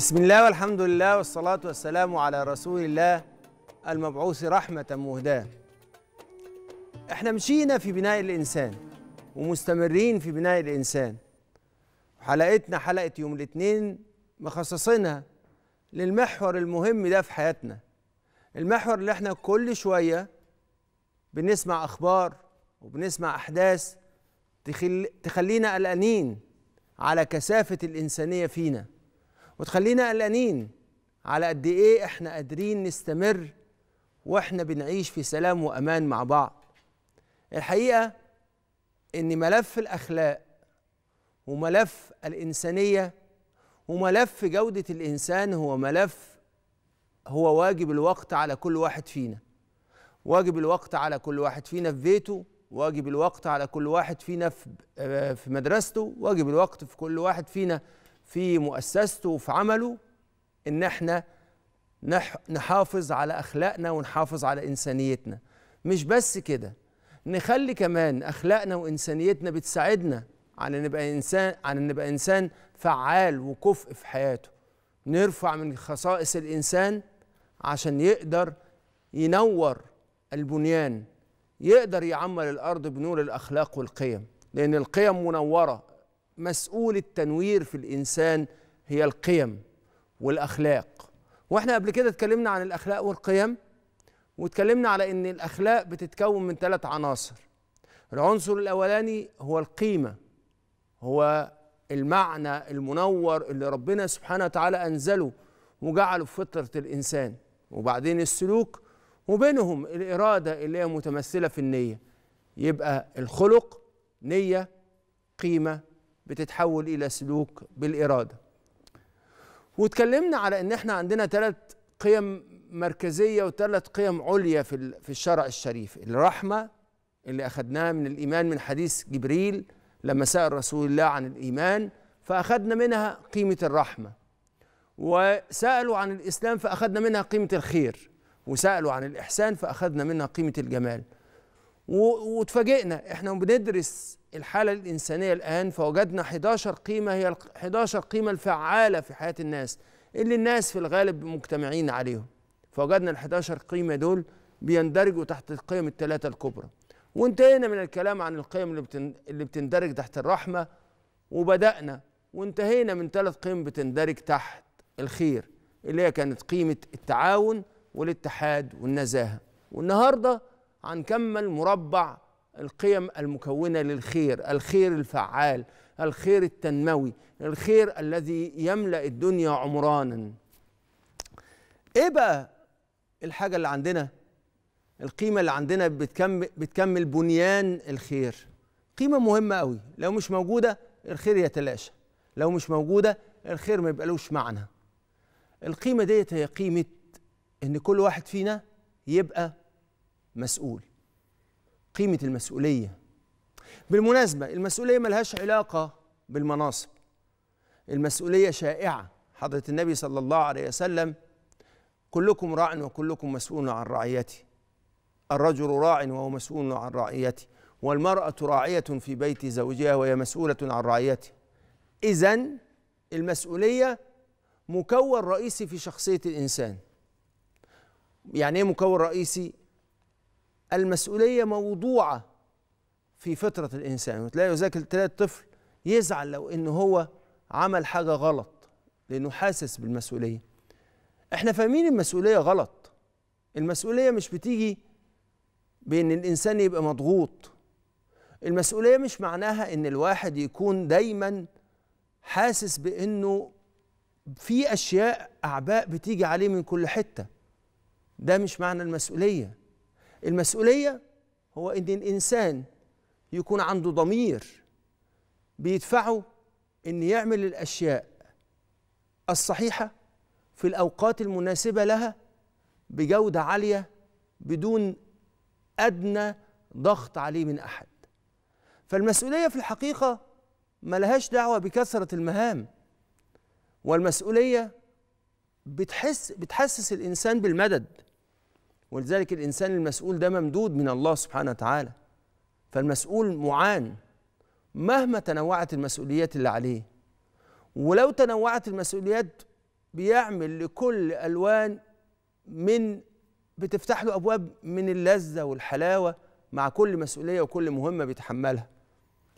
بسم الله والحمد لله والصلاة والسلام على رسول الله المبعوث رحمة مهداة احنا مشينا في بناء الإنسان ومستمرين في بناء الإنسان حلقتنا حلقة يوم الاثنين مخصصينها للمحور المهم ده في حياتنا المحور اللي احنا كل شوية بنسمع أخبار وبنسمع أحداث تخل... تخلينا قلقانين على كثافة الإنسانية فينا وتخلينا قلقانين على قد ايه احنا قادرين نستمر واحنا بنعيش في سلام وامان مع بعض الحقيقه ان ملف الاخلاق وملف الانسانيه وملف جوده الانسان هو ملف هو واجب الوقت على كل واحد فينا واجب الوقت على كل واحد فينا في بيته واجب الوقت على كل واحد فينا في آه، مدرسته واجب الوقت في كل واحد فينا في مؤسسته وفي عمله ان احنا نحافظ على اخلاقنا ونحافظ على انسانيتنا مش بس كده نخلي كمان اخلاقنا وانسانيتنا بتساعدنا على نبقى انسان على نبقى انسان فعال وكفء في حياته نرفع من خصائص الانسان عشان يقدر ينور البنيان يقدر يعمر الارض بنور الاخلاق والقيم لان القيم منوره مسؤول التنوير في الانسان هي القيم والاخلاق واحنا قبل كده اتكلمنا عن الاخلاق والقيم واتكلمنا على ان الاخلاق بتتكون من ثلاث عناصر العنصر الاولاني هو القيمه هو المعنى المنور اللي ربنا سبحانه وتعالى انزله وجعله في فطره الانسان وبعدين السلوك وبينهم الاراده اللي هي متمثله في النيه يبقى الخلق نيه قيمه بتتحول الى سلوك بالاراده واتكلمنا على ان احنا عندنا ثلاث قيم مركزيه وثلاث قيم عليا في في الشرع الشريف الرحمه اللي اخذناها من الايمان من حديث جبريل لما سال رسول الله عن الايمان فاخذنا منها قيمه الرحمه وسالوا عن الاسلام فاخذنا منها قيمه الخير وسالوا عن الاحسان فاخذنا منها قيمه الجمال واتفاجئنا احنا بندرس الحالة الإنسانية الآن فوجدنا 11 قيمة هي 11 قيمة الفعالة في حياة الناس اللي الناس في الغالب مجتمعين عليهم فوجدنا ال 11 قيمة دول بيندرجوا تحت القيم الثلاثة الكبرى وانتهينا من الكلام عن القيم اللي, اللي بتندرج تحت الرحمة وبدأنا وانتهينا من ثلاث قيم بتندرج تحت الخير اللي هي كانت قيمة التعاون والاتحاد والنزاهة والنهاردة هنكمل مربع القيم المكونه للخير الخير الفعال الخير التنموي الخير الذي يملا الدنيا عمرانا ايه بقى الحاجه اللي عندنا القيمه اللي عندنا بتكمل بتكمل بنيان الخير قيمه مهمه قوي لو مش موجوده الخير يتلاشى لو مش موجوده الخير ما يبقالوش معنى القيمه ديت هي قيمه ان كل واحد فينا يبقى مسؤول قيمة المسؤولية بالمناسبة المسؤولية ملهاش علاقة بالمناصب المسؤولية شائعة حضرة النبي صلى الله عليه وسلم كلكم راع وكلكم مسؤول عن رعيته الرجل راع وهو مسؤول عن رعيته والمرأة راعية في بيت زوجها وهي مسؤولة عن رعيته إذا المسؤولية مكون رئيسي في شخصية الإنسان يعني ايه مكون رئيسي المسؤولية موضوعة في فطرة الإنسان وتلاقي ذاك تلاقي الطفل يزعل لو إن هو عمل حاجة غلط لأنه حاسس بالمسؤولية إحنا فاهمين المسؤولية غلط المسؤولية مش بتيجي بإن الإنسان يبقى مضغوط المسؤولية مش معناها إن الواحد يكون دايما حاسس بإنه في أشياء أعباء بتيجي عليه من كل حتة ده مش معنى المسؤولية المسؤولية هو إن الإنسان يكون عنده ضمير بيدفعه إن يعمل الأشياء الصحيحة في الأوقات المناسبة لها بجودة عالية بدون أدنى ضغط عليه من أحد فالمسؤولية في الحقيقة ملهاش دعوة بكثرة المهام والمسؤولية بتحس بتحسس الإنسان بالمدد ولذلك الإنسان المسؤول ده ممدود من الله سبحانه وتعالى فالمسؤول معان مهما تنوعت المسؤوليات اللي عليه ولو تنوعت المسؤوليات بيعمل لكل ألوان من بتفتح له أبواب من اللذة والحلاوة مع كل مسؤولية وكل مهمة بيتحملها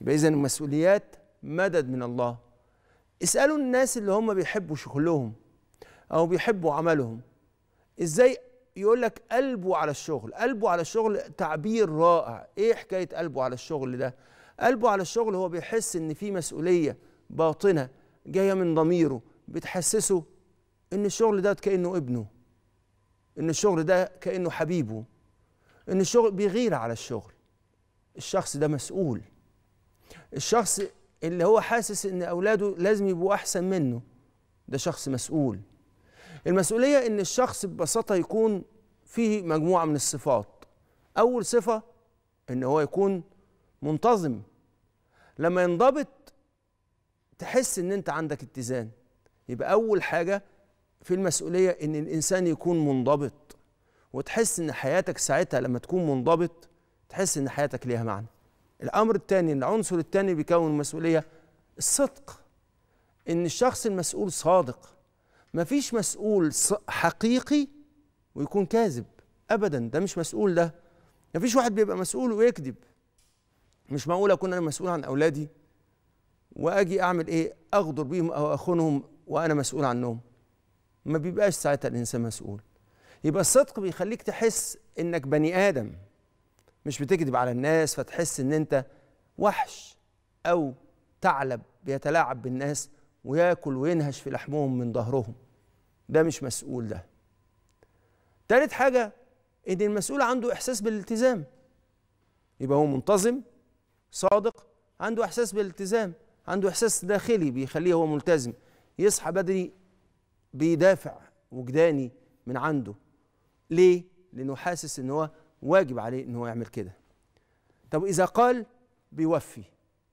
يبقى إذا المسؤوليات مدد من الله اسألوا الناس اللي هم بيحبوا شغلهم أو بيحبوا عملهم إزاي يقول لك قلبه على الشغل قلبه على الشغل تعبير رائع ايه حكايه قلبه على الشغل ده قلبه على الشغل هو بيحس ان في مسؤوليه باطنه جايه من ضميره بتحسسه ان الشغل ده كانه ابنه ان الشغل ده كانه حبيبه ان الشغل بيغير على الشغل الشخص ده مسؤول الشخص اللي هو حاسس ان اولاده لازم يبقوا احسن منه ده شخص مسؤول المسؤولية إن الشخص ببساطة يكون فيه مجموعة من الصفات أول صفة إن هو يكون منتظم لما ينضبط تحس إن أنت عندك اتزان يبقى أول حاجة في المسؤولية إن الإنسان يكون منضبط وتحس إن حياتك ساعتها لما تكون منضبط تحس إن حياتك ليها معنى الأمر الثاني العنصر الثاني بيكون المسؤولية الصدق إن الشخص المسؤول صادق مفيش مسؤول حقيقي ويكون كاذب ابدا ده مش مسؤول ده مفيش واحد بيبقى مسؤول ويكذب مش معقول اكون انا مسؤول عن اولادي واجي اعمل ايه اغدر بيهم او اخونهم وانا مسؤول عنهم ما بيبقاش ساعتها الانسان مسؤول يبقى الصدق بيخليك تحس انك بني ادم مش بتكذب على الناس فتحس ان انت وحش او ثعلب بيتلاعب بالناس وياكل وينهش في لحمهم من ظهرهم ده مش مسؤول ده ثالث حاجة إن المسؤول عنده إحساس بالالتزام يبقى هو منتظم صادق عنده إحساس بالالتزام عنده إحساس داخلي بيخليه هو ملتزم يصحى بدري بيدافع وجداني من عنده ليه؟ لأنه حاسس إن هو واجب عليه إن هو يعمل كده طب إذا قال بيوفي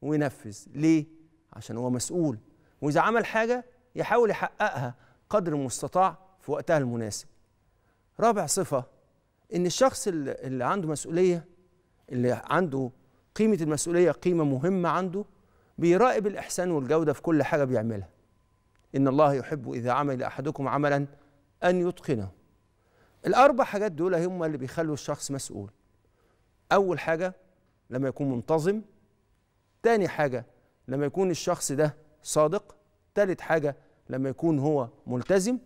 وينفذ ليه؟ عشان هو مسؤول واذا عمل حاجه يحاول يحققها قدر المستطاع في وقتها المناسب رابع صفه ان الشخص اللي عنده مسؤوليه اللي عنده قيمه المسؤوليه قيمه مهمه عنده بيراقب الاحسان والجوده في كل حاجه بيعملها ان الله يحب اذا عمل احدكم عملا ان يتقنه الاربع حاجات دول هم اللي بيخلوا الشخص مسؤول اول حاجه لما يكون منتظم تاني حاجه لما يكون الشخص ده صادق ثالث حاجة لما يكون هو ملتزم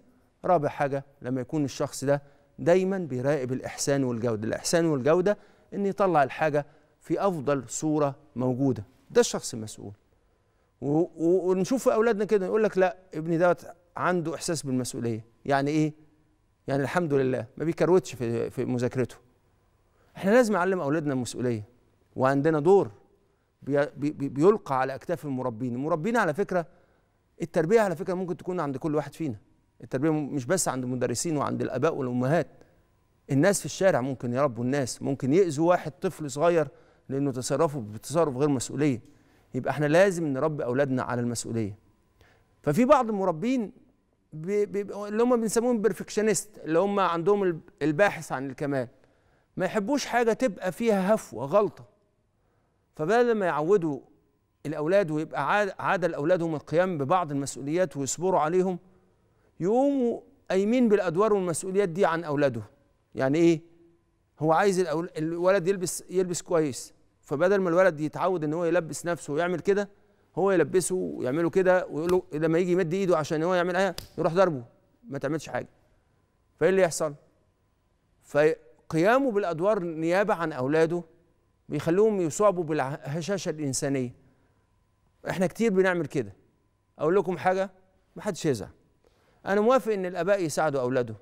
رابع حاجة لما يكون الشخص ده دايما بيراقب الإحسان والجودة الإحسان والجودة إن يطلع الحاجة في أفضل صورة موجودة ده الشخص المسؤول ونشوف أولادنا كده يقول لك لا ابني دوت عنده إحساس بالمسؤولية يعني إيه؟ يعني الحمد لله ما بيكروتش في مذاكرته احنا لازم نعلم أولادنا المسؤولية وعندنا دور بيلقى على اكتاف المربين المربين على فكره التربيه على فكره ممكن تكون عند كل واحد فينا التربيه مش بس عند المدرسين وعند الاباء والامهات الناس في الشارع ممكن يربوا الناس ممكن يأذوا واحد طفل صغير لانه تصرفه بتصرف غير مسؤوليه يبقى احنا لازم نربي اولادنا على المسؤوليه ففي بعض المربين بي بي اللي هم بنسموهم بيرفكشنست اللي هم عندهم الباحث عن الكمال ما يحبوش حاجه تبقى فيها هفوه غلطه فبدل ما يعودوا الاولاد ويبقى عاده لاولادهم القيام ببعض المسؤوليات ويصبروا عليهم يقوموا قايمين بالادوار والمسؤوليات دي عن اولادهم يعني ايه هو عايز الولد يلبس يلبس كويس فبدل ما الولد يتعود ان هو يلبس نفسه ويعمل كده هو يلبسه ويعمله كده ويقول له لما يجي يمد ايده عشان هو يعمل ايه يروح ضربه ما تعملش حاجه فايه اللي يحصل فقيامه بالادوار نيابه عن اولاده بيخلوهم يصابوا بالهشاشه الانسانيه احنا كتير بنعمل كده اقول لكم حاجه ما حدش يزعل انا موافق ان الاباء يساعدوا اولادهم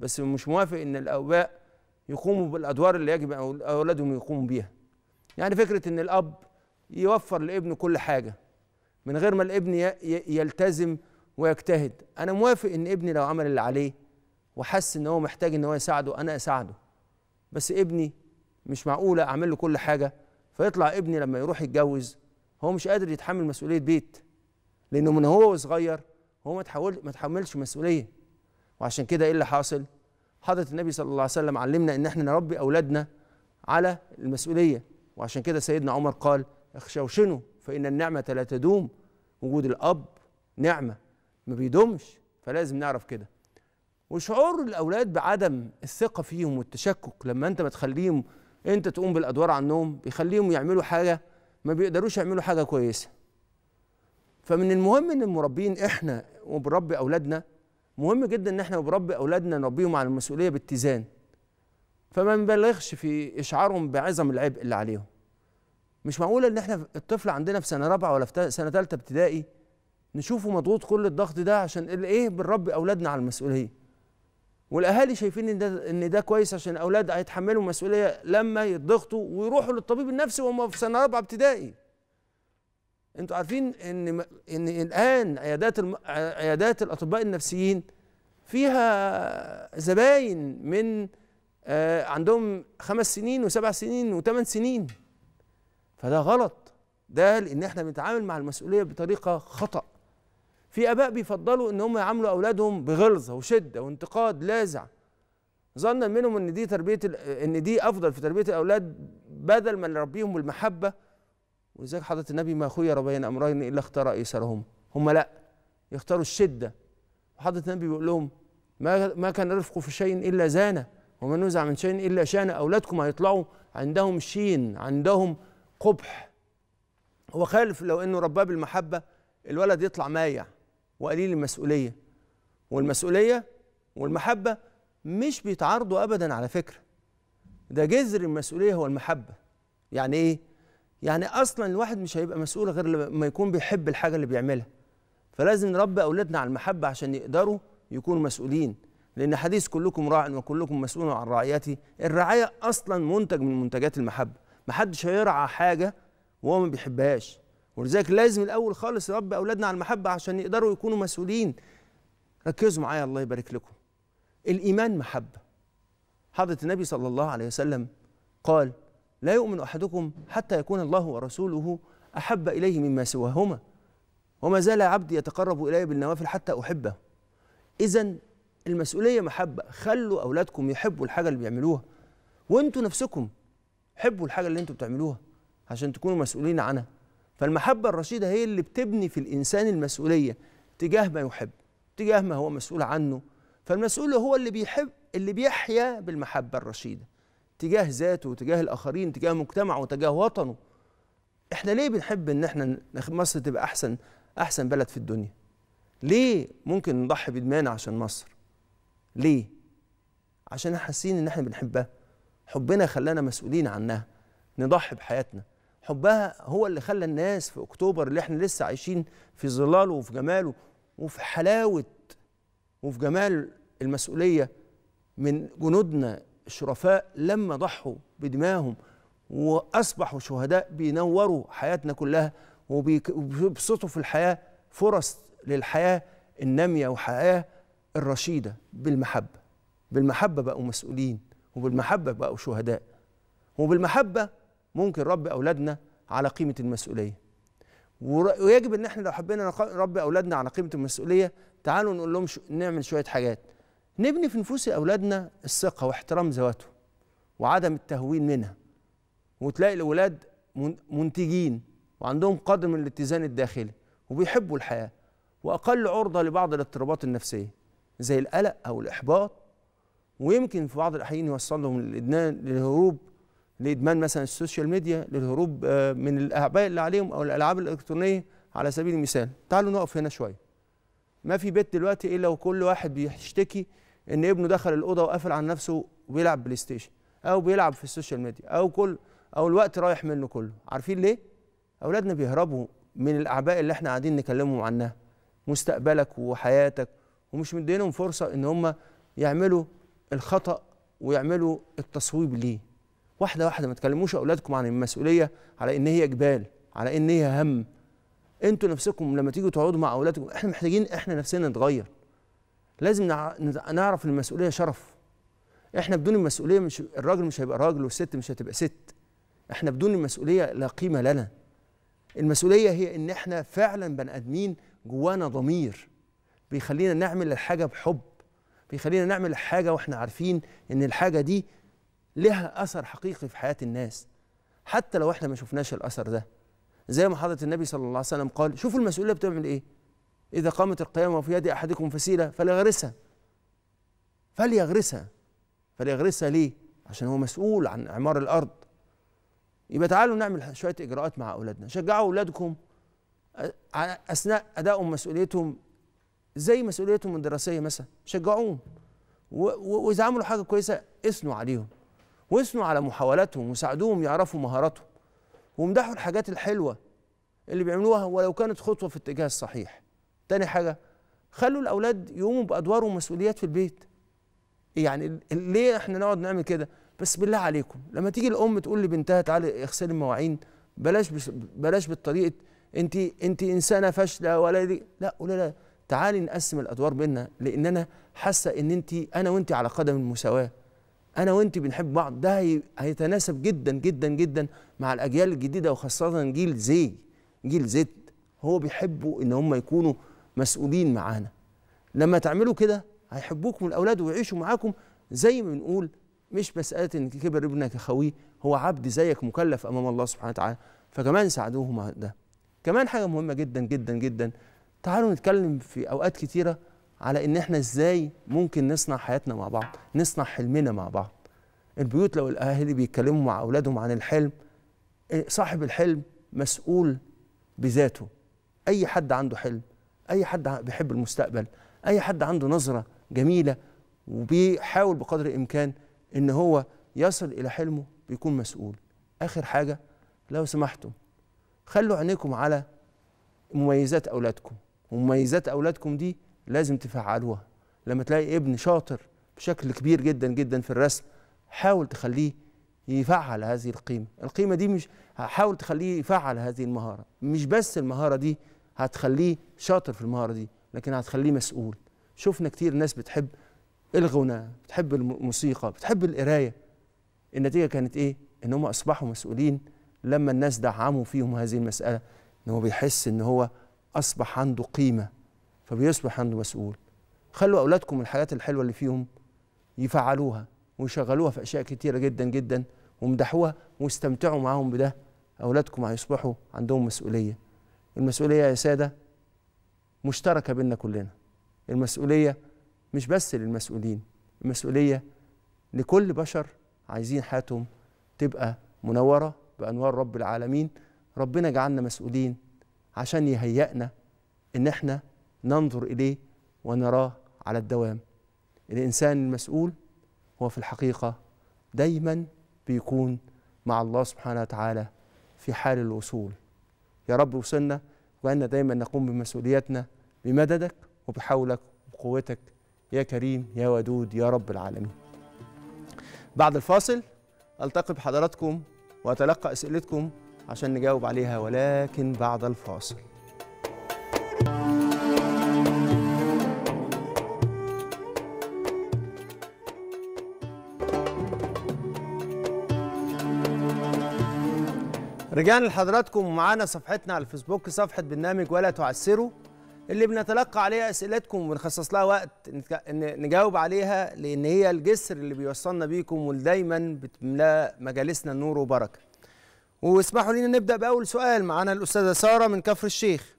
بس مش موافق ان الاباء يقوموا بالادوار اللي يجب اولادهم يقوموا بيها يعني فكره ان الاب يوفر لابنه كل حاجه من غير ما الابن يلتزم ويجتهد انا موافق ان ابني لو عمل اللي عليه وحس ان هو محتاج ان هو يساعده انا اساعده بس ابني مش معقوله اعمل له كل حاجه فيطلع ابني لما يروح يتجوز هو مش قادر يتحمل مسؤوليه بيت لانه من هو صغير هو ما تحول ما تحملش مسؤوليه وعشان كده ايه اللي حاصل حضره النبي صلى الله عليه وسلم علمنا ان احنا نربي اولادنا على المسؤوليه وعشان كده سيدنا عمر قال اخشوشنوا فان النعمه لا تدوم وجود الاب نعمه ما بيدومش فلازم نعرف كده وشعور الاولاد بعدم الثقه فيهم والتشكك لما انت ما تخليهم انت تقوم بالادوار عنهم بيخليهم يعملوا حاجه ما بيقدروش يعملوا حاجه كويسه فمن المهم ان المربين احنا وبنربي اولادنا مهم جدا ان احنا وبربي اولادنا نربيهم على المسؤوليه باتزان فما نبالغش في اشعارهم بعظم العبء اللي عليهم مش معقوله ان احنا الطفل عندنا في سنه رابعه ولا في سنه ثالثه ابتدائي نشوفه مضغوط كل الضغط ده عشان ايه بنربي اولادنا على المسؤوليه والاهالي شايفين ان ده ان ده كويس عشان الاولاد هيتحملوا مسؤوليه لما يتضغطوا ويروحوا للطبيب النفسي وهم في سنه رابعه ابتدائي انتوا عارفين ان ان الان عيادات عيادات الاطباء النفسيين فيها زباين من آه، عندهم خمس سنين وسبع سنين وثمان سنين فده غلط ده لان احنا بنتعامل مع المسؤوليه بطريقه خطأ في اباء بيفضلوا ان هم يعاملوا اولادهم بغلظه وشده وانتقاد لاذع ظنا منهم ان دي تربيه ان دي افضل في تربيه الاولاد بدل ما نربيهم بالمحبه ولذلك حضره النبي ما خير بين امرين الا اختار ايسرهم هم لا يختاروا الشده وحضره النبي بيقول لهم ما ما كان رفقه في شيء الا زانه وما نزع من شيء الا شانه اولادكم هيطلعوا عندهم شين عندهم قبح هو خالف لو انه رباه بالمحبه الولد يطلع مايع وقليل المسؤولية والمسؤولية والمحبة مش بيتعارضوا أبدا على فكرة ده جذر المسؤولية هو المحبة يعني إيه؟ يعني أصلا الواحد مش هيبقى مسؤول غير لما يكون بيحب الحاجة اللي بيعملها فلازم نربي أولادنا على المحبة عشان يقدروا يكونوا مسؤولين لأن حديث كلكم راع وكلكم مسؤول عن رعيته الرعاية أصلا منتج من منتجات المحبة محدش هيرعى حاجة وهو ما بيحبهاش ولذلك لازم الاول خالص نربي اولادنا على المحبه عشان يقدروا يكونوا مسؤولين ركزوا معايا الله يبارك لكم الايمان محبه حضره النبي صلى الله عليه وسلم قال لا يؤمن احدكم حتى يكون الله ورسوله احب اليه مما سواهما وما زال عبدي يتقرب الي بالنوافل حتى احبه اذا المسؤوليه محبه خلوا اولادكم يحبوا الحاجه اللي بيعملوها وانتوا نفسكم حبوا الحاجه اللي انتوا بتعملوها عشان تكونوا مسؤولين عنها فالمحبة الرشيدة هي اللي بتبني في الإنسان المسؤولية تجاه ما يحب تجاه ما هو مسؤول عنه فالمسؤول هو اللي بيحب اللي بيحيا بالمحبة الرشيدة تجاه ذاته وتجاه الآخرين تجاه مجتمعه وتجاه وطنه احنا ليه بنحب ان احنا مصر تبقى احسن احسن بلد في الدنيا ليه ممكن نضحي بإدمان عشان مصر ليه عشان حاسين ان احنا بنحبها حبنا خلانا مسؤولين عنها نضحي بحياتنا حبها هو اللي خلى الناس في اكتوبر اللي احنا لسه عايشين في ظلاله وفي جماله وفي حلاوه وفي جمال المسؤوليه من جنودنا الشرفاء لما ضحوا بدمائهم واصبحوا شهداء بينوروا حياتنا كلها وبيبسطوا في الحياه فرص للحياه الناميه وحياه الرشيده بالمحبه بالمحبه بقوا مسؤولين وبالمحبه بقوا شهداء وبالمحبه ممكن نربي أولادنا على قيمة المسؤولية ويجب ان احنا لو حبينا نربي اولادنا على قيمه المسؤوليه تعالوا نقول لهم شو نعمل شويه حاجات نبني في نفوس اولادنا الثقه واحترام ذواتهم وعدم التهوين منها وتلاقي الاولاد منتجين وعندهم قدر من الاتزان الداخلي وبيحبوا الحياه واقل عرضه لبعض الاضطرابات النفسيه زي القلق او الاحباط ويمكن في بعض الاحيان يوصل لهم للادمان للهروب لادمان مثلا السوشيال ميديا للهروب آه، من الاعباء اللي عليهم او الالعاب الالكترونيه على سبيل المثال تعالوا نقف هنا شويه ما في بيت دلوقتي الا وكل واحد بيشتكي ان ابنه دخل الاوضه وقفل عن نفسه وبيلعب بلاي ستيشن او بيلعب في السوشيال ميديا او كل او الوقت رايح منه كله عارفين ليه اولادنا بيهربوا من الاعباء اللي احنا قاعدين نكلمهم عنها مستقبلك وحياتك ومش مدينهم فرصه ان هم يعملوا الخطا ويعملوا التصويب ليه واحده واحده ما تكلموش اولادكم عن المسؤوليه على ان هي جبال على ان هي هم انتوا نفسكم لما تيجوا تقعدوا مع اولادكم احنا محتاجين احنا نفسنا نتغير لازم نعرف المسؤوليه شرف احنا بدون المسؤوليه مش الراجل مش هيبقى راجل والست مش هتبقى ست احنا بدون المسؤوليه لا قيمه لنا المسؤوليه هي ان احنا فعلا بني ادمين جوانا ضمير بيخلينا نعمل الحاجه بحب بيخلينا نعمل الحاجه واحنا عارفين ان الحاجه دي لها اثر حقيقي في حياه الناس حتى لو احنا ما شفناش الاثر ده زي ما حضره النبي صلى الله عليه وسلم قال شوفوا المسؤوليه بتعمل ايه اذا قامت القيامه وفي يد احدكم فسيله فليغرسها فليغرسها فليغرسها ليه عشان هو مسؤول عن اعمار الارض يبقى تعالوا نعمل شويه اجراءات مع اولادنا شجعوا اولادكم اثناء ادائهم مسؤوليتهم زي مسؤوليتهم الدراسيه مثلا شجعوهم واذا عملوا حاجه كويسه اثنوا عليهم واثنوا على محاولاتهم وساعدوهم يعرفوا مهاراتهم وامدحوا الحاجات الحلوه اللي بيعملوها ولو كانت خطوه في الاتجاه الصحيح تاني حاجه خلوا الاولاد يقوموا بادوار ومسؤوليات في البيت يعني ليه احنا نقعد نعمل كده بس بالله عليكم لما تيجي الام تقول لبنتها تعالي اغسلي المواعين بلاش بلاش بالطريقه انت انت انسانه فاشله ولا دي لا قولي لا تعالي نقسم الادوار بينا لان انا حاسه ان انت انا وانت على قدم المساواه انا وانت بنحب بعض ده هيتناسب جدا جدا جدا مع الاجيال الجديده وخاصه جيل زي جيل زد هو بيحبوا ان هم يكونوا مسؤولين معانا لما تعملوا كده هيحبوكم الاولاد ويعيشوا معاكم زي ما بنقول مش مساله ان كبر ابنك اخويه هو عبد زيك مكلف امام الله سبحانه وتعالى فكمان ساعدوهم ده كمان حاجه مهمه جدا جدا جدا تعالوا نتكلم في اوقات كتيره على ان احنا ازاي ممكن نصنع حياتنا مع بعض نصنع حلمنا مع بعض البيوت لو الاهالي بيتكلموا مع اولادهم عن الحلم إيه، صاحب الحلم مسؤول بذاته اي حد عنده حلم اي حد بيحب المستقبل اي حد عنده نظره جميله وبيحاول بقدر الامكان ان هو يصل الى حلمه بيكون مسؤول اخر حاجه لو سمحتم خلوا عينيكم على مميزات اولادكم ومميزات اولادكم دي لازم تفعلوها لما تلاقي ابن شاطر بشكل كبير جدا جدا في الرسم حاول تخليه يفعل هذه القيمة القيمة دي مش حاول تخليه يفعل هذه المهارة مش بس المهارة دي هتخليه شاطر في المهارة دي لكن هتخليه مسؤول شفنا كتير ناس بتحب الغناء بتحب الموسيقى بتحب القراية النتيجة كانت ايه ان هم اصبحوا مسؤولين لما الناس دعموا فيهم هذه المسألة ان هو بيحس ان هو اصبح عنده قيمة فبيصبح عنده مسؤول خلوا أولادكم الحاجات الحلوة اللي فيهم يفعلوها ويشغلوها في أشياء كتيرة جدا جدا وامدحوها واستمتعوا معاهم بده أولادكم هيصبحوا عندهم مسؤولية المسؤولية يا سادة مشتركة بينا كلنا المسؤولية مش بس للمسؤولين المسؤولية لكل بشر عايزين حياتهم تبقى منورة بأنوار رب العالمين ربنا جعلنا مسؤولين عشان يهيئنا إن إحنا ننظر اليه ونراه على الدوام الانسان المسؤول هو في الحقيقه دايما بيكون مع الله سبحانه وتعالى في حال الوصول يا رب وصلنا وأن دايما نقوم بمسؤولياتنا بمددك وبحولك وبقوتك يا كريم يا ودود يا رب العالمين بعد الفاصل ألتقي بحضراتكم وأتلقى أسئلتكم عشان نجاوب عليها ولكن بعد الفاصل رجعنا لحضراتكم ومعانا صفحتنا على الفيسبوك صفحة برنامج ولا تعسروا اللي بنتلقى عليها أسئلتكم وبنخصص لها وقت نجاوب عليها لأن هي الجسر اللي بيوصلنا بيكم ودايما بتملا مجالسنا نور وبركة واسمحوا لينا نبدأ بأول سؤال معانا الأستاذة سارة من كفر الشيخ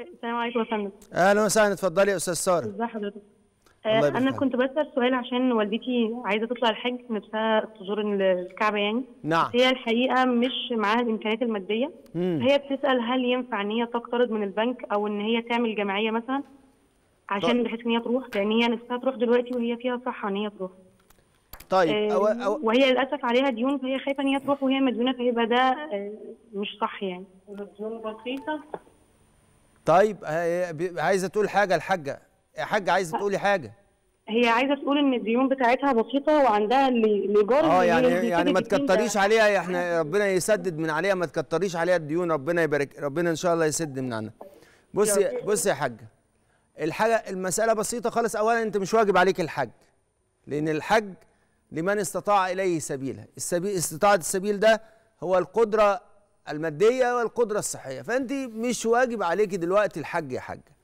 السلام عليكم يا فندم أهلا وسهلا اتفضلي يا أستاذ سارة ازي حضرتك آه، انا كنت بسال سؤال عشان والدتي عايزه تطلع الحج نفسها تزور الكعبه يعني نعم هي الحقيقه مش معاها الامكانيات الماديه مم. هي بتسال هل ينفع ان هي تقترض من البنك او ان هي تعمل جمعيه مثلا عشان طيب. بحيث ان هي تروح لان هي نفسها تروح دلوقتي وهي فيها صحه ان هي تروح طيب آه أو أو وهي للاسف عليها ديون فهي خايفه ان هي تروح وهي مديونه فيبقى ده آه مش صح يعني ديون بسيطه طيب آه، آه، عايزه تقول حاجه الحاجه يا حاجه عايزه تقولي حاجه هي عايزه تقول ان الديون بتاعتها بسيطه وعندها الايجار اه يعني يعني ما تكتريش عليها احنا ربنا يسدد من عليها ما تكتريش عليها الديون ربنا يبارك ربنا ان شاء الله يسد من عنها بصي بصي يا حاجه الحاجه المساله بسيطه خالص اولا انت مش واجب عليك الحج لان الحج لمن استطاع اليه سبيلا السبيل استطاعه السبيل ده هو القدره الماديه والقدره الصحيه فانت مش واجب عليك دلوقتي الحج يا حاجه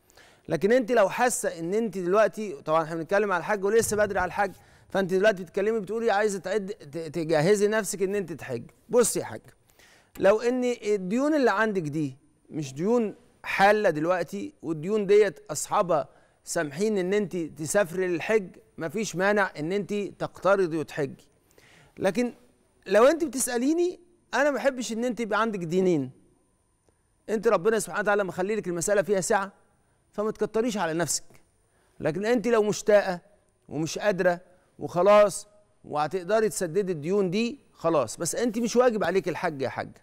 لكن انت لو حاسه ان انت دلوقتي طبعا احنا بنتكلم على الحج ولسه بدري على الحج فانت دلوقتي بتتكلمي بتقولي عايزه تعد تجهزي نفسك ان انت تحج بصي يا حاج لو ان الديون اللي عندك دي مش ديون حاله دلوقتي والديون ديت اصحابها سامحين ان انت تسافري للحج مفيش مانع ان انت تقترضي وتحجي لكن لو انت بتساليني انا ما بحبش ان انت يبقى عندك دينين انت ربنا سبحانه وتعالى مخلي لك المساله فيها سعه فما تكتريش على نفسك لكن انت لو مشتاقه ومش قادره وخلاص وهتقدري تسددي الديون دي خلاص بس انت مش واجب عليك الحج يا حاجه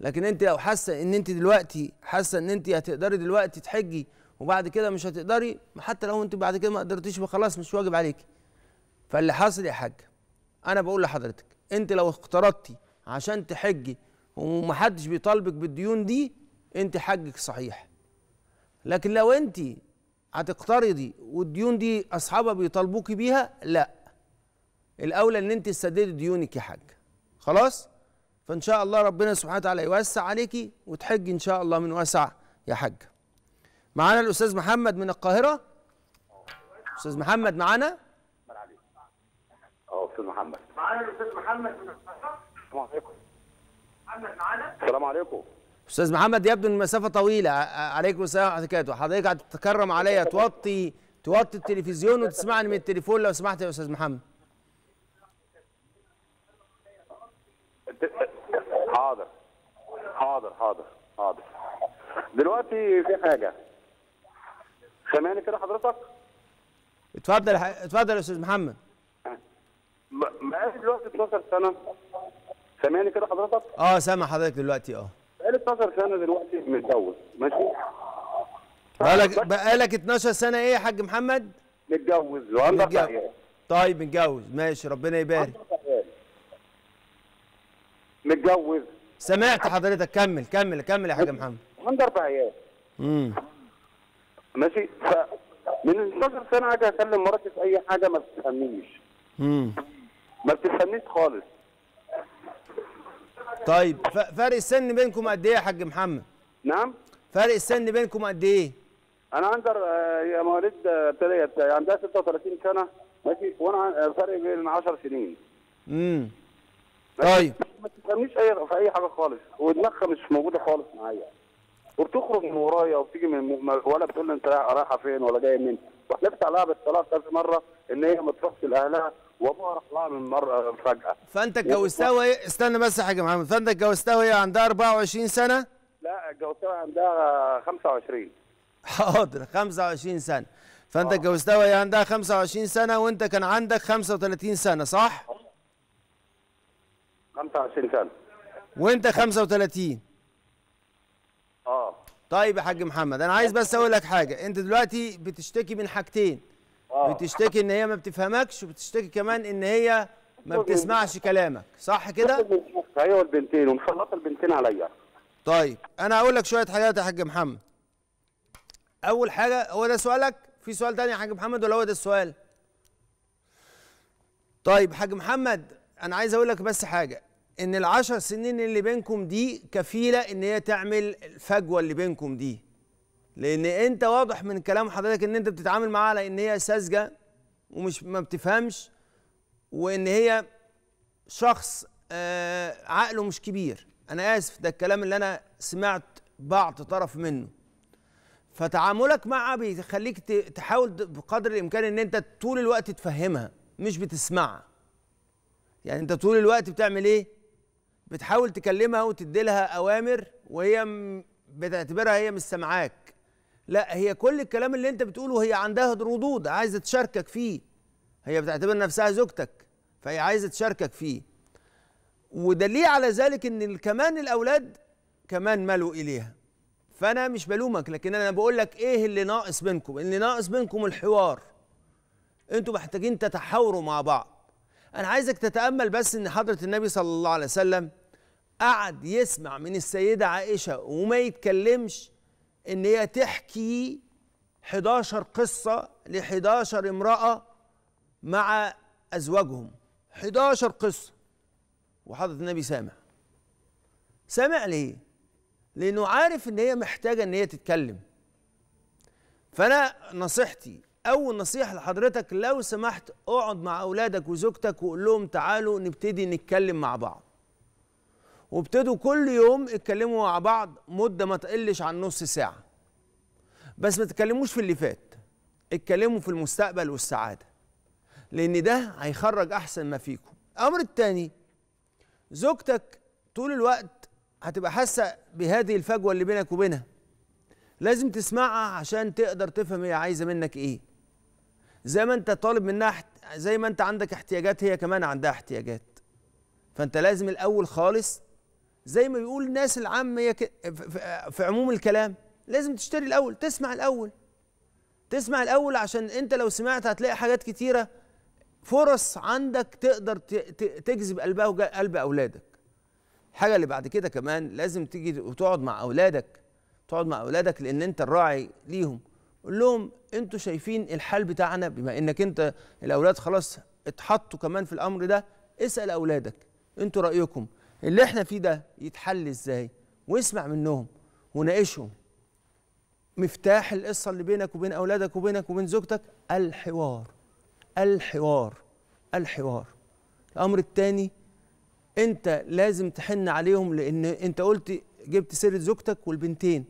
لكن انت لو حاسه ان انت دلوقتي حاسه ان انت هتقدري دلوقتي تحجي وبعد كده مش هتقدري حتى لو انت بعد كده ما قدرتيش خلاص مش واجب عليكي فاللي حاصل يا حاج انا بقول لحضرتك انت لو اقترضتي عشان تحجي ومحدش بيطالبك بالديون دي انت حجك صحيح لكن لو انت هتقترضي والديون دي اصحابها بيطالبوكي بيها لا الاولى ان انت تسددي ديونك يا حاج خلاص فان شاء الله ربنا سبحانه وتعالى يوسع عليكي وتحج ان شاء الله من واسع يا حاج معانا الاستاذ محمد من القاهره استاذ محمد معانا اه استاذ محمد معانا الاستاذ محمد من القاهره السلام عليكم محمد معانا السلام عليكم استاذ محمد يبدو ان المسافه طويله عليكم السلام ورحمه الله حضرتك هتتكرم عليا توطي توطي التلفزيون وتسمعني من التليفون لو سمحت يا استاذ محمد حاضر حاضر حاضر حاضر دلوقتي في حاجه سامعني كده حضرتك اتفضل اتفضل يا استاذ محمد بقالي دلوقتي 12 سنه سامعني كده حضرتك اه سامع حضرتك دلوقتي اه بقالي 12 سنه دلوقتي متجوز ماشي بقالك بقالك 12 سنه ايه يا حاج محمد؟ متجوز وعندك عيال طيب متجوز ماشي ربنا يبارك متجوز سمعت حضرتك كمل كمل كمل يا حاج محمد عندي اربع عيال امم ماشي ف من 12 سنه اجي اكلم مراتي في اي حاجه ما بتفهمنيش امم ما بتفهمنيش خالص طيب فرق السن بينكم قد ايه يا حاج محمد؟ نعم فرق السن بينكم قد ايه؟ انا عندي هي آه، مواليد آه، ابتدائيه يعني عندها 36 سنه ماشي وانا آه، فرق بين 10 سنين. امم طيب ما تفهمنيش اي في اي حاجه خالص ودماغها مش موجوده خالص معايا وبتخرج من ورايا وبتيجي من ولا بتقول لي انت رايحه فين ولا جاي منين وحلفت عليها بالطلاق كذا مره ان هي ما تروحش لاهلها وابوها راح لها من مره فجاه فانت اتجوزتها وهي استنى بس يا حاج محمد فانت اتجوزتها وهي عندها 24 سنه؟ لا اتجوزتها عندها 25 حاضر 25 سنه فانت آه. اتجوزتها وهي عندها 25 سنه وانت كان عندك 35 سنه صح؟ 25 سنه وانت 35 اه طيب يا حاج محمد انا عايز بس اقول لك حاجه انت دلوقتي بتشتكي من حاجتين آه. بتشتكي ان هي ما بتفهمكش وبتشتكي كمان ان هي ما بتسمعش كلامك صح كده ايوه البنتين ومخلطه البنتين عليا طيب انا هقول لك شويه حاجات يا حاج محمد اول حاجه هو ده سؤالك في سؤال تاني يا حاج محمد ولا هو ده السؤال طيب حاج محمد انا عايز اقول لك بس حاجه ان العشر سنين اللي بينكم دي كفيله ان هي تعمل الفجوه اللي بينكم دي لان انت واضح من كلام حضرتك ان انت بتتعامل معاها على ان هي ساذجه ومش ما بتفهمش وان هي شخص آه، عقله مش كبير انا اسف ده الكلام اللي انا سمعت بعض طرف منه فتعاملك معها بيخليك تحاول بقدر الامكان ان انت طول الوقت تفهمها مش بتسمعها يعني انت طول الوقت بتعمل ايه بتحاول تكلمها وتدي لها اوامر وهي بتعتبرها هي مش سامعاك لا هي كل الكلام اللي انت بتقوله هي عندها ردود عايزه تشاركك فيه هي بتعتبر نفسها زوجتك فهي عايزه تشاركك فيه ودليل على ذلك ان كمان الاولاد كمان ملوا اليها فانا مش بلومك لكن انا بقول لك ايه اللي ناقص منكم اللي ناقص منكم الحوار انتوا محتاجين تتحاوروا مع بعض انا عايزك تتامل بس ان حضره النبي صلى الله عليه وسلم قعد يسمع من السيده عائشه وما يتكلمش ان هي تحكي 11 قصه ل 11 امراه مع ازواجهم 11 قصه وحضرة النبي سامع سامع ليه؟ لانه عارف ان هي محتاجه ان هي تتكلم فانا نصيحتي اول نصيحه لحضرتك لو سمحت اقعد مع اولادك وزوجتك وقول لهم تعالوا نبتدي نتكلم مع بعض وابتدوا كل يوم اتكلموا مع بعض مده ما تقلش عن نص ساعه بس ما تتكلموش في اللي فات اتكلموا في المستقبل والسعاده لان ده هيخرج احسن ما فيكم الامر الثاني زوجتك طول الوقت هتبقى حاسه بهذه الفجوه اللي بينك وبينها لازم تسمعها عشان تقدر تفهم هي عايزه منك ايه زي ما انت طالب منها زي ما انت عندك احتياجات هي كمان عندها احتياجات فانت لازم الاول خالص زي ما بيقول الناس العامة في عموم الكلام لازم تشتري الأول تسمع الأول تسمع الأول عشان أنت لو سمعت هتلاقي حاجات كتيرة فرص عندك تقدر تجذب قلبها قلب أولادك الحاجة اللي بعد كده كمان لازم تيجي وتقعد مع أولادك تقعد مع أولادك لأن أنت الراعي ليهم قول لهم أنتوا شايفين الحال بتاعنا بما إنك أنت الأولاد خلاص اتحطوا كمان في الأمر ده اسأل أولادك أنتوا رأيكم اللي احنا فيه ده يتحل ازاي واسمع منهم وناقشهم مفتاح القصه اللي بينك وبين اولادك وبينك وبين زوجتك الحوار الحوار الحوار الامر الثاني انت لازم تحن عليهم لان انت قلت جبت سيره زوجتك والبنتين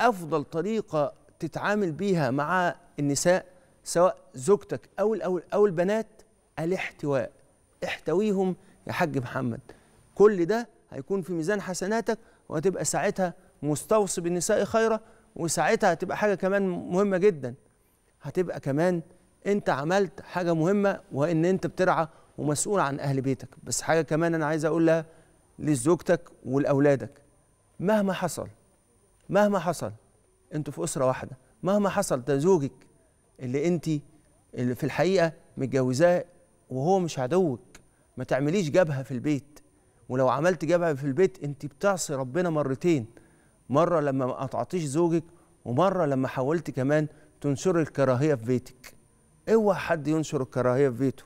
افضل طريقه تتعامل بيها مع النساء سواء زوجتك او او البنات الاحتواء احتويهم يا حاج محمد كل ده هيكون في ميزان حسناتك وهتبقى ساعتها مستوصي بالنساء خيرا وساعتها هتبقى حاجه كمان مهمه جدا هتبقى كمان انت عملت حاجه مهمه وان انت بترعى ومسؤول عن اهل بيتك بس حاجه كمان انا عايز اقولها لزوجتك ولاولادك مهما حصل مهما حصل انتوا في اسره واحده مهما حصل ده زوجك اللي انت اللي في الحقيقه متجوزاه وهو مش عدوك ما تعمليش جبهه في البيت ولو عملت جبهه في البيت انت بتعصي ربنا مرتين مره لما ما قطعتيش زوجك ومره لما حاولت كمان تنشر الكراهيه في بيتك اوعى حد ينشر الكراهيه في بيته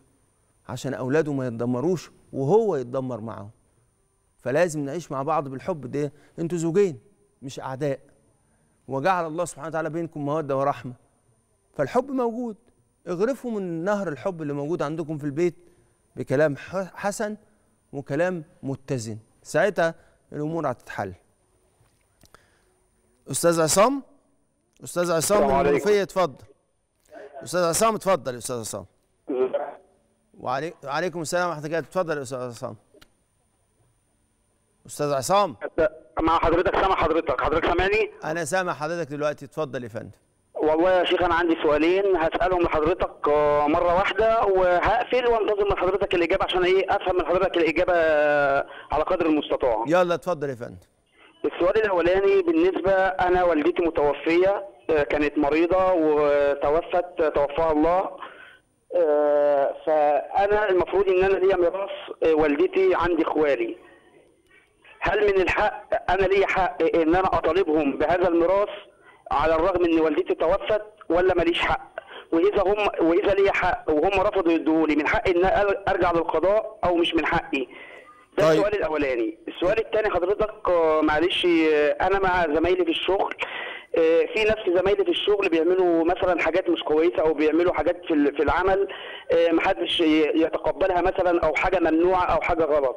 عشان اولاده ما يتدمروش وهو يتدمر معاهم فلازم نعيش مع بعض بالحب ده انتوا زوجين مش اعداء وجعل الله سبحانه وتعالى بينكم موده ورحمه فالحب موجود اغرفوا من نهر الحب اللي موجود عندكم في البيت بكلام حسن وكلام متزن ساعتها الامور هتتحل استاذ عصام استاذ عصام من المنوفيه اتفضل استاذ عصام اتفضل يا استاذ عصام وعليكم السلام ورحمه الله اتفضل يا استاذ عصام استاذ عصام مع حضرتك سامع حضرتك حضرتك سامعني انا سامع حضرتك دلوقتي اتفضل يا فندم والله يا شيخ انا عندي سؤالين هسالهم لحضرتك آه، مره واحده وهقفل وانتظر من حضرتك الاجابه عشان ايه افهم من حضرتك الاجابه على قدر المستطاع يلا اتفضل يا فندم السؤال الاولاني بالنسبه انا والدتي متوفيه آه، كانت مريضه وتوفت آه، توفاها الله فانا المفروض ان انا ليا ميراث والدتي عندي اخوالي هل من الحق انا ليا حق ان انا اطالبهم بهذا الميراث على الرغم ان والدتي توفت ولا ماليش حق واذا هم واذا لي حق وهم رفضوا يدوني من حقي ان ارجع للقضاء او مش من حقي ده طيب. السؤال الاولاني السؤال الثاني حضرتك آه، معلش آه، انا مع زمايلي في الشغل آه، في نفس زمايلي في الشغل بيعملوا مثلا حاجات مش كويسه او بيعملوا حاجات في في العمل آه، محدش يتقبلها مثلا او حاجه ممنوعه او حاجه غلط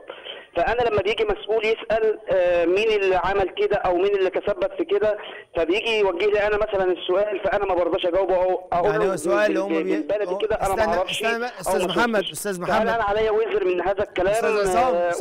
فانا لما بيجي مسؤول يسال آه، مين اللي عمل كده او مين اللي تسبب في كده فبيجي يوجه لي انا مثلا السؤال فانا ما برضاش اجاوبه او اقول يعني هو سؤال اللي هم بي... بلدي كده انا ما اعرفش استاذ محمد استاذ محمد انا عليا وزر من هذا الكلام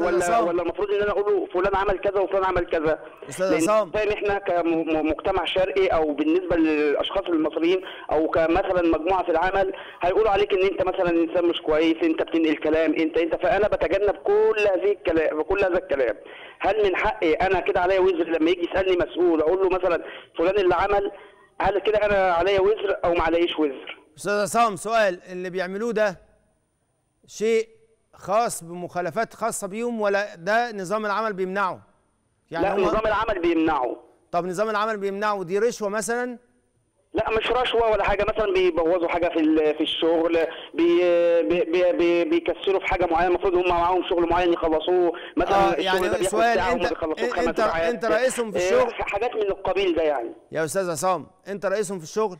ولا ولا المفروض ان انا اقول له فلان عمل كذا وفلان عمل كذا استاذ عصام فاهم احنا كمجتمع شعبي الشرقي ايه او بالنسبه للاشخاص المصريين او كمثلا مجموعه في العمل هيقولوا عليك ان انت مثلا انسان مش كويس انت بتنقل كلام انت انت فانا بتجنب كل هذه الكلام كل هذا الكلام هل من حقي انا كده عليا وزر لما يجي يسالني مسؤول اقول له مثلا فلان اللي عمل هل كده انا عليا وزر او ما عليش وزر استاذ عصام سؤال اللي بيعملوه ده شيء خاص بمخالفات خاصه بيهم ولا ده نظام العمل بيمنعه يعني لا نظام العمل بيمنعه طب نظام العمل بيمنعه دي رشوه مثلا لا مش رشوه ولا حاجه مثلا بيبوظوا حاجه في في الشغل بي بي بيكسروا في حاجه معينه المفروض هم معاهم شغل معين يخلصوه مثلا آه يعني ده سؤال انت إيه، انت انت رئيسهم في آه، الشغل حاجات من القبيل ده يعني يا استاذ عصام انت رئيسهم في الشغل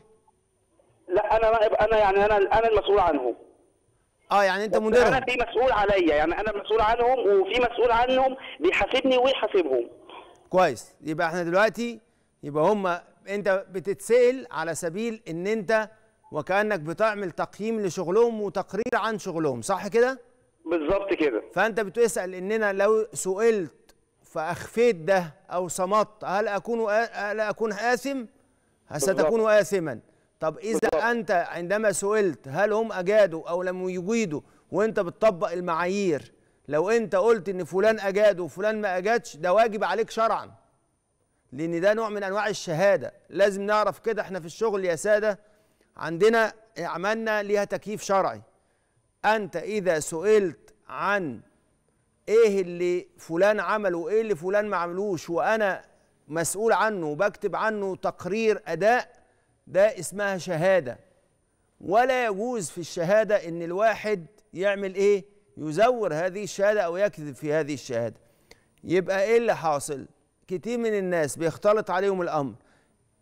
لا انا انا يعني انا انا المسؤول عنهم اه يعني انت مديرهم انا في مسؤول عليا يعني انا مسؤول عنهم وفي مسؤول عنهم بيحاسبني ويحاسبهم كويس يبقى احنا دلوقتي يبقى هم انت بتتسال على سبيل ان انت وكانك بتعمل تقييم لشغلهم وتقرير عن شغلهم صح كده بالظبط كده فانت بتسال اننا لو سئلت فاخفيت ده او صمت هل اكون هل اكون اثم ستكون اثما طب اذا بالزبط. انت عندما سئلت هل هم اجادوا او لم يجيدوا وانت بتطبق المعايير لو انت قلت ان فلان اجاد وفلان ما اجادش ده واجب عليك شرعا لان ده نوع من انواع الشهاده لازم نعرف كده احنا في الشغل يا ساده عندنا عملنا ليها تكييف شرعي انت اذا سئلت عن ايه اللي فلان عمله وايه اللي فلان ما عملوش وانا مسؤول عنه وبكتب عنه تقرير اداء ده اسمها شهاده ولا يجوز في الشهاده ان الواحد يعمل ايه يزور هذه الشهادة أو يكذب في هذه الشهادة يبقى إيه اللي حاصل كتير من الناس بيختلط عليهم الأمر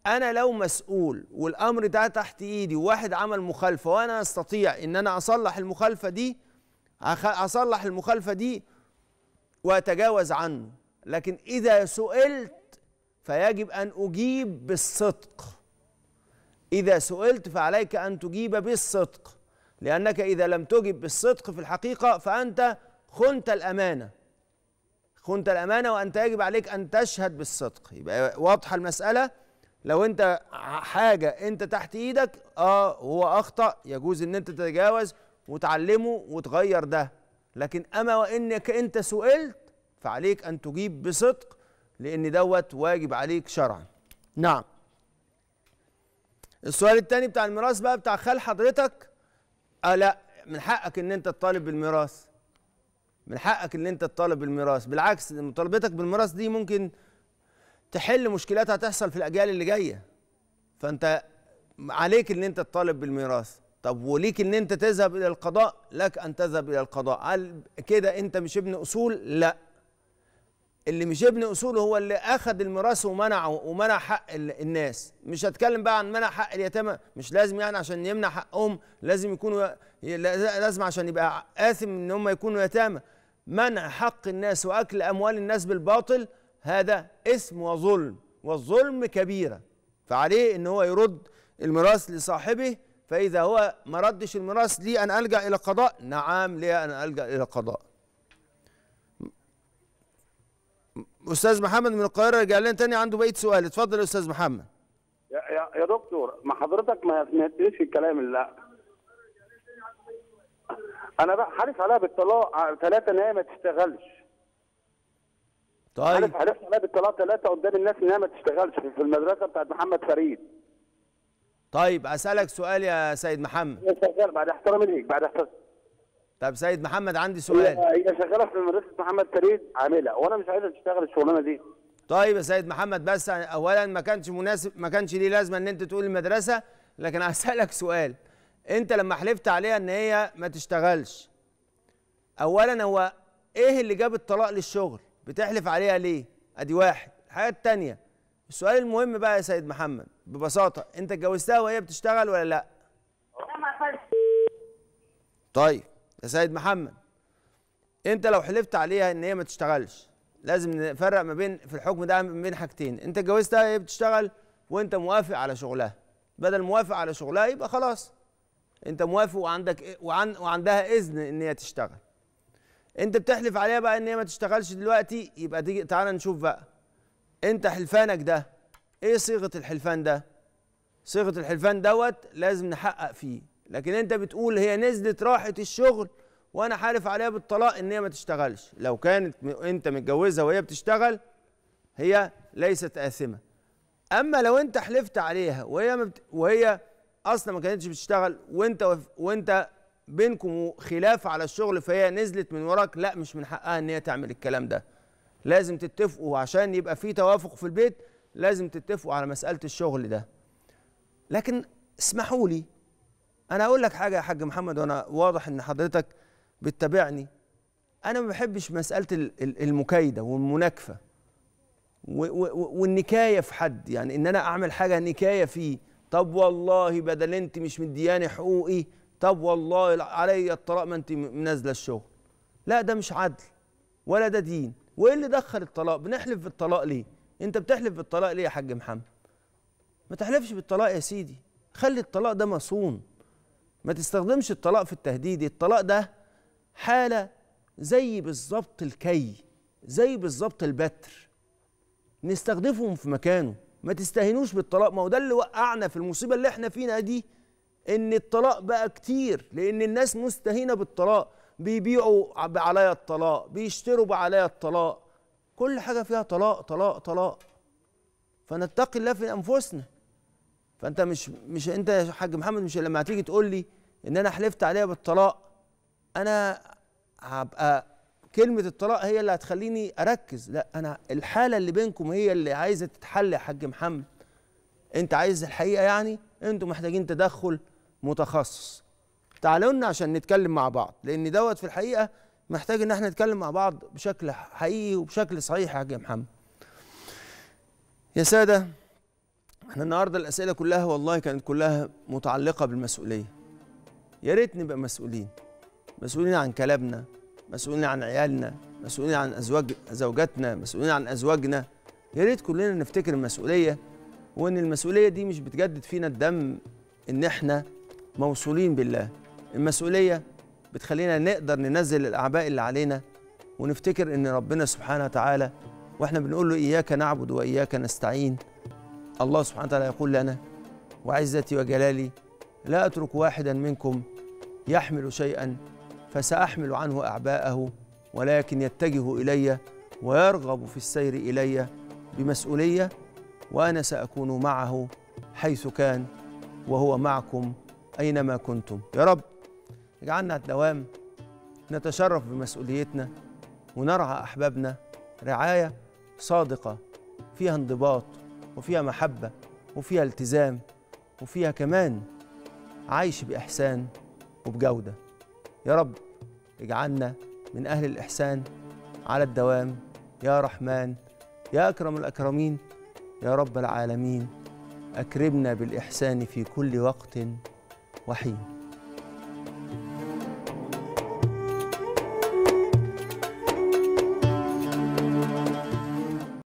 أنا لو مسؤول والأمر ده تحت إيدي وواحد عمل مخالفة وأنا أستطيع إن أنا أصلح المخالفة دي أصلح المخالفة دي وأتجاوز عنه لكن إذا سئلت فيجب أن أجيب بالصدق إذا سئلت فعليك أن تجيب بالصدق لأنك إذا لم تجب بالصدق في الحقيقة فأنت خنت الأمانة خنت الأمانة وأنت يجب عليك أن تشهد بالصدق يبقى واضحة المسألة لو أنت حاجة أنت تحت إيدك آه هو أخطأ يجوز أن أنت تتجاوز وتعلمه وتغير ده لكن أما وإنك أنت سئلت فعليك أن تجيب بصدق لأن دوت واجب عليك شرعا نعم السؤال الثاني بتاع الميراث بقى بتاع خال حضرتك اه لا من حقك ان انت تطالب بالميراث من حقك ان انت تطالب بالميراث بالعكس مطالبتك بالميراث دي ممكن تحل مشكلات هتحصل في الاجيال اللي جايه فانت عليك ان انت تطالب بالميراث طب وليك ان انت تذهب الى القضاء لك ان تذهب الى القضاء هل كده انت مش ابن اصول لا اللي مش ابن اصوله هو اللي اخذ الميراث ومنعه ومنع حق الناس مش هتكلم بقى عن منع حق اليتامى مش لازم يعني عشان يمنع حقهم لازم يكونوا لازم عشان يبقى اثم ان هم يكونوا يتامى منع حق الناس واكل اموال الناس بالباطل هذا اسم وظلم والظلم كبيره فعليه ان هو يرد الميراث لصاحبه فاذا هو ما ردش الميراث لي ان الجا الى قضاء نعم لي ان الجا الى قضاء استاذ محمد من القاهره رجع لنا تاني عنده بقيه سؤال اتفضل يا استاذ محمد يا يا دكتور ما حضرتك ما سمعتنيش في الكلام لا انا بقى حالف عليها بالطلاق ثلاثه آه، ان هي ما تشتغلش طيب حالف عليها بالطلاق ثلاثه قدام الناس ان هي ما تشتغلش في المدرسه بتاعت محمد فريد طيب اسالك سؤال يا سيد محمد شغال بعد احترامي ليك بعد احترامي طب سيد محمد عندي سؤال هي شغاله في مدرسه محمد فريد عامله وانا مش عايزه تشتغل الشغلانه دي طيب يا سيد محمد بس اولا ما كانش مناسب ما كانش ليه لازمه ان انت تقول المدرسه لكن هسالك سؤال انت لما حلفت عليها ان هي ما تشتغلش اولا هو ايه اللي جاب الطلاق للشغل بتحلف عليها ليه ادي واحد الحاجه الثانيه السؤال المهم بقى يا سيد محمد ببساطه انت اتجوزتها وهي بتشتغل ولا لا طيب يا سيد محمد انت لو حلفت عليها ان هي ما تشتغلش لازم نفرق ما بين في الحكم ده ما بين حاجتين انت اتجوزتها هي بتشتغل وانت موافق على شغلها بدل موافق على شغلها يبقى خلاص انت موافق وعندك إيه، وعن وعندها اذن ان هي تشتغل انت بتحلف عليها بقى ان هي ما تشتغلش دلوقتي يبقى دي تعالى نشوف بقى انت حلفانك ده ايه صيغه الحلفان ده صيغه الحلفان دوت لازم نحقق فيه لكن انت بتقول هي نزلت راحت الشغل وانا حالف عليها بالطلاق ان هي ما تشتغلش لو كانت انت متجوزها وهي بتشتغل هي ليست آثمة اما لو انت حلفت عليها وهي مبت... وهي اصلا ما كانتش بتشتغل وانت وف... وانت بينكم خلاف على الشغل فهي نزلت من وراك لا مش من حقها ان هي تعمل الكلام ده لازم تتفقوا عشان يبقى في توافق في البيت لازم تتفقوا على مسألة الشغل ده لكن اسمحوا لي انا اقول لك حاجه يا حاج محمد وانا واضح ان حضرتك بتتابعني انا ما بحبش مساله المكايده والمناكفه والنكايه في حد يعني ان انا اعمل حاجه نكايه فيه طب والله بدل انت مش مدياني حقوقي طب والله عليا الطلاق ما انت منزله الشغل لا ده مش عدل ولا ده دين وايه اللي دخل الطلاق بنحلف بالطلاق ليه انت بتحلف بالطلاق ليه يا حاج محمد ما تحلفش بالطلاق يا سيدي خلي الطلاق ده مصون ما تستخدمش الطلاق في التهديد الطلاق ده حالة زي بالظبط الكي زي بالظبط البتر نستخدمهم في مكانه ما تستهينوش بالطلاق ما هو ده اللي وقعنا في المصيبة اللي احنا فينا دي ان الطلاق بقى كتير لان الناس مستهينة بالطلاق بيبيعوا بعلايا الطلاق بيشتروا بعلايا الطلاق كل حاجة فيها طلاق طلاق طلاق فنتقي الله في أنفسنا فانت مش مش انت يا حاج محمد مش لما هتيجي تقول لي ان انا حلفت عليها بالطلاق انا هبقى كلمه الطلاق هي اللي هتخليني اركز لا انا الحاله اللي بينكم هي اللي عايزه تتحل يا حاج محمد انت عايز الحقيقه يعني انتوا محتاجين تدخل متخصص تعالوا لنا عشان نتكلم مع بعض لان دوت في الحقيقه محتاج ان احنا نتكلم مع بعض بشكل حقيقي وبشكل صحيح يا حاج محمد يا ساده احنا النهارده الاسئله كلها والله كانت كلها متعلقه بالمسؤوليه يا ريت نبقى مسؤولين مسؤولين عن كلامنا مسؤولين عن عيالنا مسؤولين عن ازواج زوجاتنا مسؤولين عن ازواجنا يا ريت كلنا نفتكر المسؤوليه وان المسؤوليه دي مش بتجدد فينا الدم ان احنا موصولين بالله المسؤوليه بتخلينا نقدر ننزل الاعباء اللي علينا ونفتكر ان ربنا سبحانه وتعالى واحنا بنقول له اياك نعبد واياك نستعين الله سبحانه وتعالى يقول لنا وعزتي وجلالي لا أترك واحدا منكم يحمل شيئا فسأحمل عنه أعباءه ولكن يتجه إلي ويرغب في السير إلي بمسؤولية وأنا سأكون معه حيث كان وهو معكم أينما كنتم يا رب اجعلنا على الدوام نتشرف بمسؤوليتنا ونرعى أحبابنا رعاية صادقة فيها انضباط وفيها محبة وفيها التزام وفيها كمان عيش بإحسان وبجودة يا رب اجعلنا من أهل الإحسان على الدوام يا رحمن يا أكرم الأكرمين يا رب العالمين أكرمنا بالإحسان في كل وقت وحين